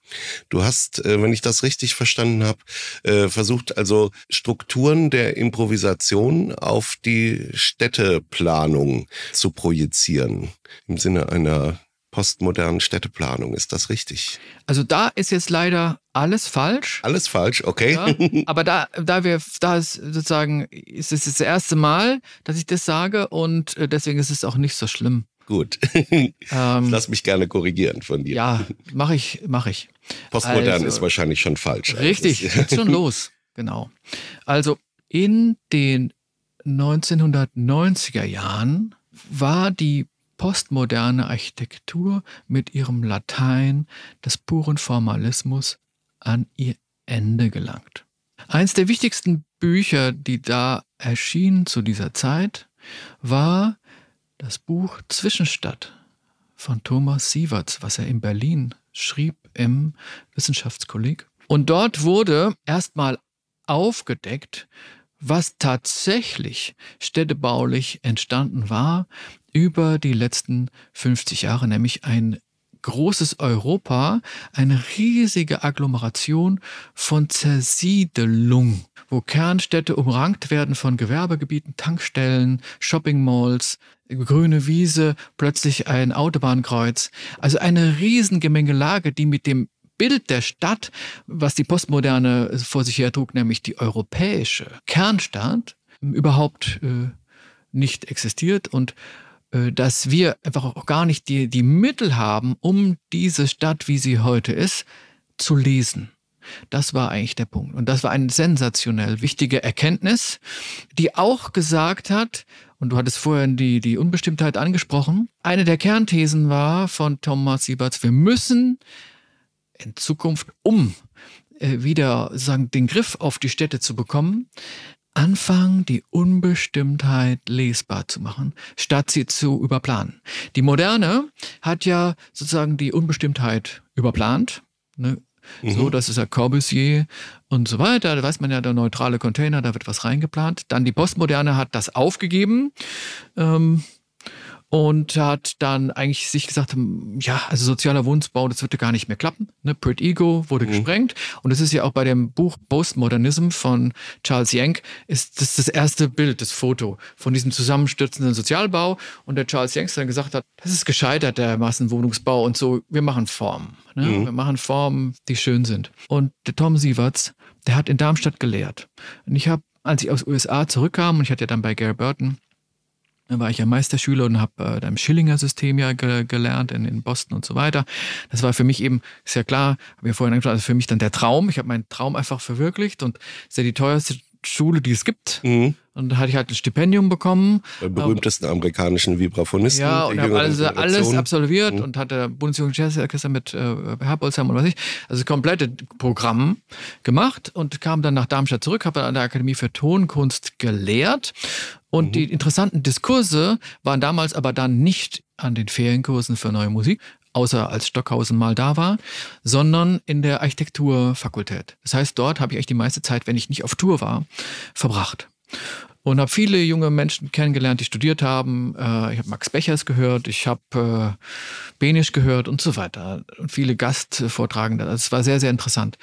Du hast, äh, wenn ich das richtig verstanden habe, äh, versucht also Strukturen der Improvisation auf die Städteplanung zu projizieren im Sinne einer postmodernen Städteplanung. Ist das richtig? Also da ist jetzt leider alles falsch. Alles falsch, okay. Ja, aber da, da wir, da ist sozusagen, ist es das erste Mal, dass ich das sage und äh, deswegen ist es auch nicht so schlimm. Gut. Ähm, Lass mich gerne korrigieren von dir. Ja, mache ich, mache ich. Postmodern also, ist wahrscheinlich schon falsch. Richtig, also geht schon los. Genau. Also in den 1990er Jahren war die postmoderne Architektur mit ihrem Latein des puren Formalismus an ihr Ende gelangt. Eins der wichtigsten Bücher, die da erschienen zu dieser Zeit, war das Buch Zwischenstadt von Thomas Sieverts, was er in Berlin schrieb im Wissenschaftskolleg. Und dort wurde erstmal aufgedeckt, was tatsächlich städtebaulich entstanden war, über die letzten 50 Jahre, nämlich ein großes Europa, eine riesige Agglomeration von Zersiedelung, wo Kernstädte umrankt werden von Gewerbegebieten, Tankstellen, Shoppingmalls, grüne Wiese, plötzlich ein Autobahnkreuz. Also eine Riesengemengelage, die mit dem Bild der Stadt, was die Postmoderne vor sich her trug, nämlich die europäische Kernstadt, überhaupt äh, nicht existiert und äh, dass wir einfach auch gar nicht die, die Mittel haben, um diese Stadt, wie sie heute ist, zu lesen. Das war eigentlich der Punkt. Und das war eine sensationell wichtige Erkenntnis, die auch gesagt hat, und du hattest vorhin die, die Unbestimmtheit angesprochen, eine der Kernthesen war von Thomas Sieberts, wir müssen in Zukunft, um äh, wieder sagen, den Griff auf die Städte zu bekommen, anfangen, die Unbestimmtheit lesbar zu machen, statt sie zu überplanen. Die Moderne hat ja sozusagen die Unbestimmtheit überplant. Ne? Mhm. So, das ist ja Corbusier und so weiter. Da weiß man ja, der neutrale Container, da wird was reingeplant. Dann die Postmoderne hat das aufgegeben. Ähm, und hat dann eigentlich sich gesagt, hm, ja, also sozialer Wohnungsbau, das würde gar nicht mehr klappen. Ne? Pret Ego wurde mhm. gesprengt und das ist ja auch bei dem Buch Postmodernism von Charles Yank, ist das das erste Bild, das Foto von diesem zusammenstürzenden Sozialbau und der Charles Yank dann gesagt hat, das ist gescheitert, der Massenwohnungsbau und so, wir machen Formen. Ne? Mhm. Wir machen Formen, die schön sind. Und der Tom Sieverts, der hat in Darmstadt gelehrt. Und ich habe als ich aus USA zurückkam, und ich hatte ja dann bei Gary Burton dann war ich ja Meisterschüler und habe äh, im Schillinger System ja ge gelernt, in, in Boston und so weiter. Das war für mich eben, ist ja klar, habe ich ja vorhin angesprochen, also für mich dann der Traum. Ich habe meinen Traum einfach verwirklicht und ist ja die teuerste Schule, die es gibt. Mhm. Und da hatte ich halt ein Stipendium bekommen. Der berühmtesten ähm, amerikanischen Vibraphonisten. Ja, und habe also alles äh, absolviert mhm. und hatte Bundesjugendjazzorchester mit äh, Herbolzheim und was ich. Also das komplette Programm gemacht und kam dann nach Darmstadt zurück, habe an der Akademie für Tonkunst gelehrt. Und mhm. die interessanten Diskurse waren damals aber dann nicht an den Ferienkursen für neue Musik, außer als Stockhausen mal da war, sondern in der Architekturfakultät. Das heißt, dort habe ich eigentlich die meiste Zeit, wenn ich nicht auf Tour war, verbracht und habe viele junge Menschen kennengelernt, die studiert haben. Äh, ich habe Max Bechers gehört, ich habe äh, Benisch gehört und so weiter. Und viele Gastvortragende. Also es war sehr, sehr interessant.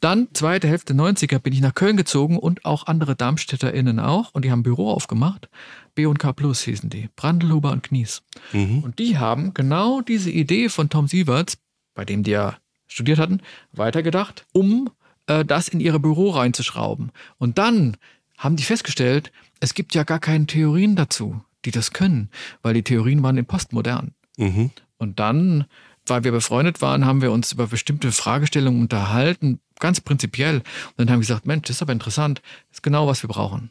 Dann zweite Hälfte 90er bin ich nach Köln gezogen und auch andere DarmstädterInnen auch. Und die haben ein Büro aufgemacht. B&K Plus hießen die. Brandelhuber und Knies. Mhm. Und die haben genau diese Idee von Tom Sieverts, bei dem die ja studiert hatten, weitergedacht, um äh, das in ihre Büro reinzuschrauben. Und dann haben die festgestellt, es gibt ja gar keine Theorien dazu, die das können, weil die Theorien waren im Postmodern. Mhm. Und dann weil wir befreundet waren, haben wir uns über bestimmte Fragestellungen unterhalten, ganz prinzipiell. Und dann haben wir gesagt, Mensch, das ist aber interessant, das ist genau, was wir brauchen.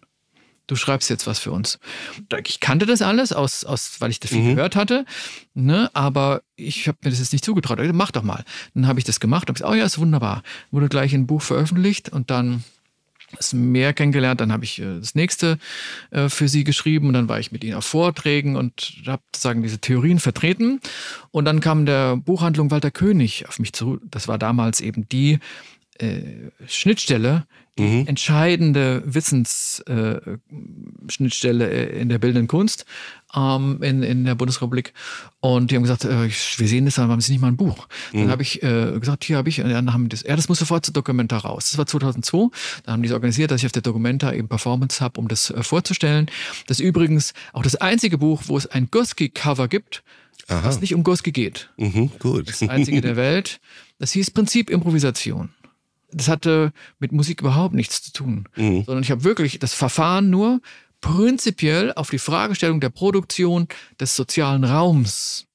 Du schreibst jetzt was für uns. Ich kannte das alles, aus, aus, weil ich das viel mhm. gehört hatte, ne? aber ich habe mir das jetzt nicht zugetraut. Ich, also, mach doch mal. Dann habe ich das gemacht und gesagt, oh ja, ist wunderbar. Wurde gleich ein Buch veröffentlicht und dann ist mehr kennengelernt. Dann habe ich äh, das nächste äh, für sie geschrieben und dann war ich mit ihnen auf Vorträgen und habe sozusagen diese Theorien vertreten. Und dann kam der Buchhandlung Walter König auf mich zu. Das war damals eben die äh, Schnittstelle, die mhm. entscheidende Wissensschnittstelle äh, äh, in der bildenden Kunst ähm, in, in der Bundesrepublik. Und die haben gesagt, äh, wir sehen das, aber haben sie nicht mal ein Buch. Mhm. Dann habe ich äh, gesagt, hier habe ich, und dann haben das, ja, das muss sofort zur Dokumenta raus. Das war 2002. Da haben die es organisiert, dass ich auf der Dokumenta eben Performance habe, um das vorzustellen. Das ist übrigens auch das einzige Buch, wo es ein goski cover gibt, Aha. was nicht um Goski geht. Mhm, gut. Das einzige der Welt. Das hieß Prinzip Improvisation das hatte mit Musik überhaupt nichts zu tun, mhm. sondern ich habe wirklich das Verfahren nur prinzipiell auf die Fragestellung der Produktion des sozialen Raums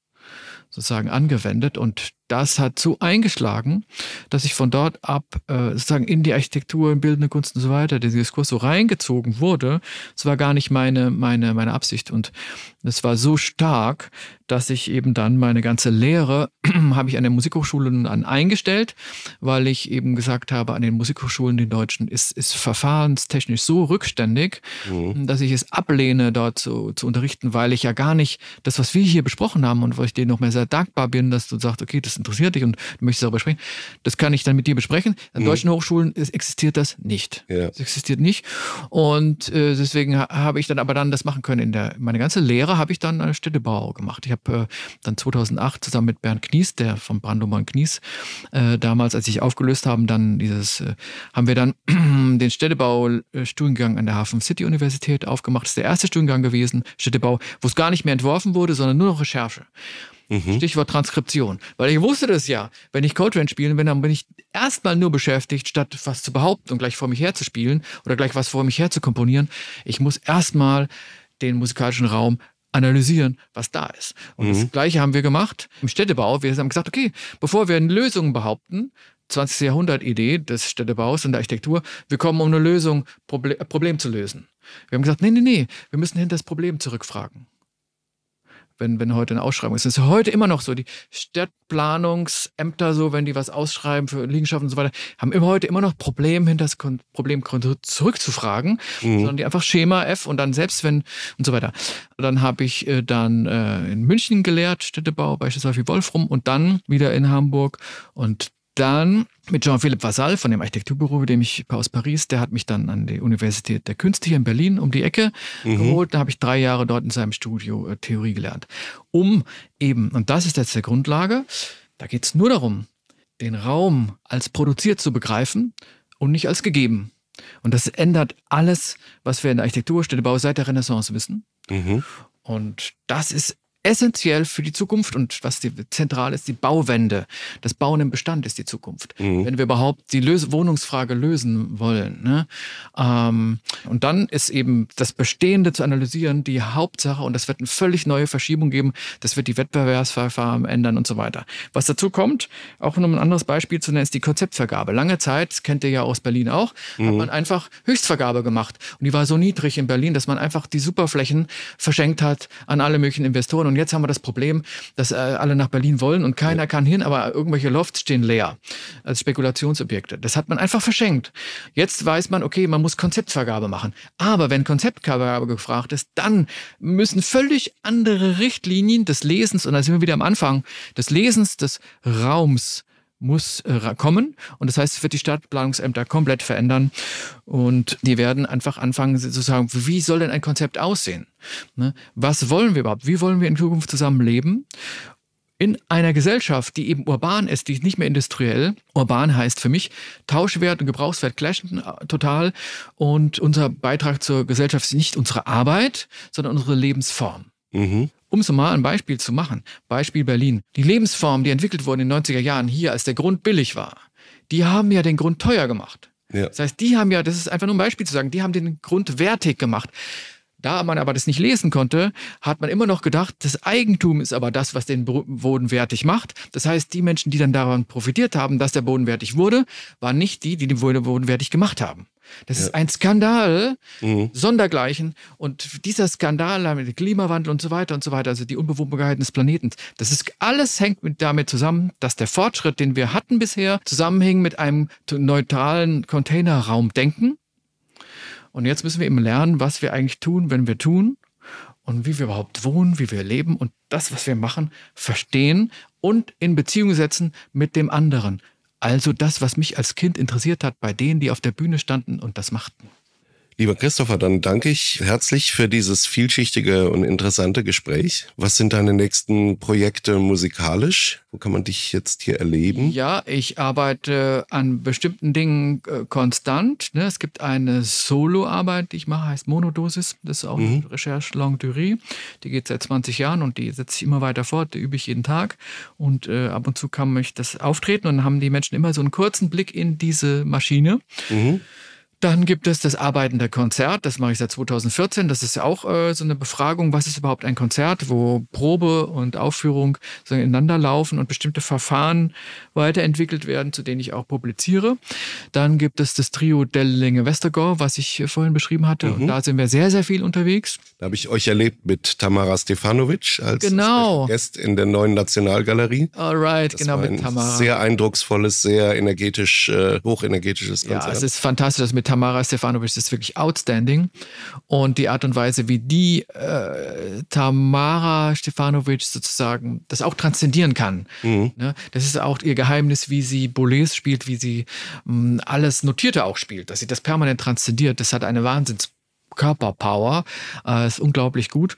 sozusagen angewendet und das hat so eingeschlagen, dass ich von dort ab äh, sozusagen in die Architektur, in bildende Kunst und so weiter, den Diskurs so reingezogen wurde. Es war gar nicht meine, meine, meine Absicht. Und es war so stark, dass ich eben dann meine ganze Lehre habe ich an der Musikhochschule dann eingestellt, weil ich eben gesagt habe, an den Musikhochschulen, den Deutschen, ist, ist verfahrenstechnisch so rückständig, mhm. dass ich es ablehne, dort zu, zu unterrichten, weil ich ja gar nicht das, was wir hier besprochen haben und wo ich denen noch mehr sehr dankbar bin, dass du sagst, okay, das ist ein interessiert dich und du möchtest darüber sprechen, das kann ich dann mit dir besprechen. An mhm. deutschen Hochschulen existiert das nicht. Ja. Es existiert nicht. Und äh, deswegen ha habe ich dann aber dann das machen können. In der, meine ganze Lehre habe ich dann an Städtebau gemacht. Ich habe äh, dann 2008 zusammen mit Bernd Knies, der von Brandomann Knies, äh, damals, als ich aufgelöst haben, dann dieses, äh, haben wir dann den Städtebau-Studiengang an der Hafen City Universität aufgemacht. Das ist der erste Studiengang gewesen, Städtebau, wo es gar nicht mehr entworfen wurde, sondern nur noch Recherche. Mhm. Stichwort Transkription. Weil ich wusste das ja, wenn ich Coltrane spielen bin, dann bin ich erstmal nur beschäftigt, statt was zu behaupten und gleich vor mich her zu spielen oder gleich was vor mich her zu komponieren. Ich muss erstmal den musikalischen Raum analysieren, was da ist. Und mhm. das Gleiche haben wir gemacht im Städtebau. Wir haben gesagt, okay, bevor wir Lösungen behaupten, 20. Jahrhundert-Idee des Städtebaus und der Architektur, wir kommen um eine Lösung, Proble Problem zu lösen. Wir haben gesagt, nee, nee, nee, wir müssen hinter das Problem zurückfragen wenn, wenn heute eine Ausschreibung ist. Das ist heute immer noch so. Die Stadtplanungsämter, so, wenn die was ausschreiben für Liegenschaften und so weiter, haben immer heute immer noch Probleme, hinter das Problemkonto zurückzufragen, mhm. sondern die einfach Schema F und dann selbst wenn und so weiter. Dann habe ich äh, dann äh, in München gelehrt, Städtebau, beispielsweise Wolfrum und dann wieder in Hamburg und dann mit Jean-Philippe Vassal von dem Architekturbüro, dem ich aus Paris, der hat mich dann an die Universität der Künste hier in Berlin um die Ecke mhm. geholt. Da habe ich drei Jahre dort in seinem Studio äh, Theorie gelernt. Um eben, und das ist jetzt der Grundlage, da geht es nur darum, den Raum als produziert zu begreifen und nicht als gegeben. Und das ändert alles, was wir in der Architektur, Städtebau seit der Renaissance wissen. Mhm. Und das ist essentiell für die Zukunft und was die, zentral ist, die Bauwende. Das Bauen im Bestand ist die Zukunft. Mhm. Wenn wir überhaupt die Lös Wohnungsfrage lösen wollen. Ne? Ähm, und dann ist eben das Bestehende zu analysieren die Hauptsache und das wird eine völlig neue Verschiebung geben. Das wird die Wettbewerbsverfahren ändern und so weiter. Was dazu kommt, auch um ein anderes Beispiel zu nennen, ist die Konzeptvergabe. Lange Zeit, kennt ihr ja aus Berlin auch, mhm. hat man einfach Höchstvergabe gemacht. Und die war so niedrig in Berlin, dass man einfach die Superflächen verschenkt hat an alle möglichen Investoren. Und und jetzt haben wir das Problem, dass äh, alle nach Berlin wollen und keiner ja. kann hin, aber irgendwelche Lofts stehen leer als Spekulationsobjekte. Das hat man einfach verschenkt. Jetzt weiß man, okay, man muss Konzeptvergabe machen. Aber wenn Konzeptvergabe gefragt ist, dann müssen völlig andere Richtlinien des Lesens, und da sind wir wieder am Anfang, des Lesens des Raums muss äh, kommen. Und das heißt, es wird die Stadtplanungsämter komplett verändern. Und die werden einfach anfangen zu sagen, wie soll denn ein Konzept aussehen? Ne? Was wollen wir überhaupt? Wie wollen wir in Zukunft zusammenleben? in einer Gesellschaft, die eben urban ist, die ist nicht mehr industriell. Urban heißt für mich, Tauschwert und Gebrauchswert clashen äh, total. Und unser Beitrag zur Gesellschaft ist nicht unsere Arbeit, sondern unsere Lebensform. Mhm. Um so mal ein Beispiel zu machen, Beispiel Berlin. Die Lebensformen, die entwickelt wurden in den 90er Jahren hier, als der Grund billig war, die haben ja den Grund teuer gemacht. Ja. Das heißt, die haben ja, das ist einfach nur ein Beispiel zu sagen, die haben den Grund wertig gemacht. Da man aber das nicht lesen konnte, hat man immer noch gedacht, das Eigentum ist aber das, was den Boden wertig macht. Das heißt, die Menschen, die dann daran profitiert haben, dass der Boden wertig wurde, waren nicht die, die den Boden wertig gemacht haben. Das ja. ist ein Skandal, mhm. Sondergleichen. Und dieser Skandal mit Klimawandel und so weiter und so weiter, also die Unbewohnbarkeit des Planeten, das ist alles hängt mit, damit zusammen, dass der Fortschritt, den wir hatten bisher, zusammenhing mit einem neutralen Containerraumdenken. Und jetzt müssen wir eben lernen, was wir eigentlich tun, wenn wir tun und wie wir überhaupt wohnen, wie wir leben und das, was wir machen, verstehen und in Beziehung setzen mit dem anderen, also das, was mich als Kind interessiert hat bei denen, die auf der Bühne standen und das machten. Lieber Christopher, dann danke ich herzlich für dieses vielschichtige und interessante Gespräch. Was sind deine nächsten Projekte musikalisch? Wo kann man dich jetzt hier erleben? Ja, ich arbeite an bestimmten Dingen äh, konstant. Ne? Es gibt eine Solo-Arbeit, die ich mache, heißt Monodosis. Das ist auch mhm. eine Recherche Longue Durée. Die geht seit 20 Jahren und die setze ich immer weiter fort. Die übe ich jeden Tag. Und äh, ab und zu kann mich das auftreten und dann haben die Menschen immer so einen kurzen Blick in diese Maschine. Mhm. Dann gibt es das arbeitende Konzert, das mache ich seit 2014. Das ist ja auch äh, so eine Befragung, was ist überhaupt ein Konzert, wo Probe und Aufführung so ineinander laufen und bestimmte Verfahren weiterentwickelt werden, zu denen ich auch publiziere. Dann gibt es das Trio dellinge Westergor, was ich äh, vorhin beschrieben hatte. Mhm. Und da sind wir sehr, sehr viel unterwegs. Da habe ich euch erlebt mit Tamara Stefanovic als genau. Gast in der neuen Nationalgalerie. Alright, das genau, mit Tamara. Sehr eindrucksvolles, sehr energetisch, äh, hochenergetisches Konzert. Ja, es ist fantastisch, das mit Tamara Stefanovic ist wirklich outstanding. Und die Art und Weise, wie die äh, Tamara Stefanovic sozusagen das auch transzendieren kann. Mhm. Ne? Das ist auch ihr Geheimnis, wie sie Boulez spielt, wie sie mh, mm, alles Notierte auch spielt, dass sie das permanent transzendiert. Das hat eine Wahnsinns- Körperpower. Äh, ist unglaublich gut.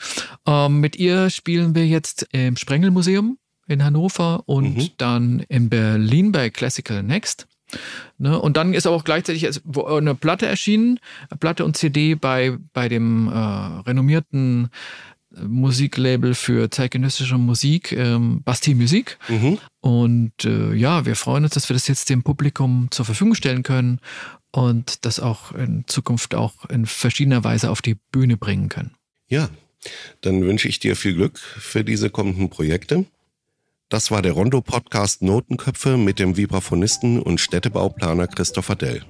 Ähm, mit ihr spielen wir jetzt im Sprengelmuseum in Hannover und mhm. dann in Berlin bei Classical Next. Ne? Und dann ist aber auch gleichzeitig äh, eine Platte erschienen, Platte und CD bei, bei dem äh, renommierten äh, Musiklabel für zeitgenössische Musik, ähm, Basti Musik. Mhm. Und äh, ja, wir freuen uns, dass wir das jetzt dem Publikum zur Verfügung stellen können und das auch in Zukunft auch in verschiedener Weise auf die Bühne bringen können. Ja, dann wünsche ich dir viel Glück für diese kommenden Projekte. Das war der Rondo-Podcast Notenköpfe mit dem Vibraphonisten und Städtebauplaner Christopher Dell.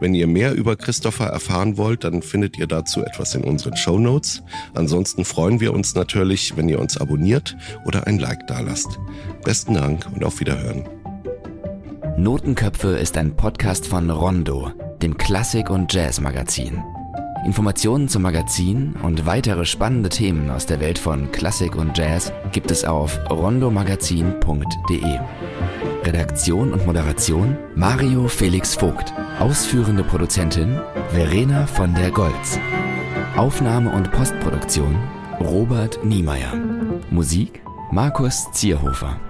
Wenn ihr mehr über Christopher erfahren wollt, dann findet ihr dazu etwas in unseren Show Notes. Ansonsten freuen wir uns natürlich, wenn ihr uns abonniert oder ein Like dalasst. Besten Dank und auf Wiederhören. Notenköpfe ist ein Podcast von Rondo, dem Klassik- und Jazzmagazin. Informationen zum Magazin und weitere spannende Themen aus der Welt von Klassik und Jazz gibt es auf rondomagazin.de. Redaktion und Moderation Mario Felix Vogt. Ausführende Produzentin Verena von der Goltz. Aufnahme und Postproduktion Robert Niemeyer. Musik Markus Zierhofer.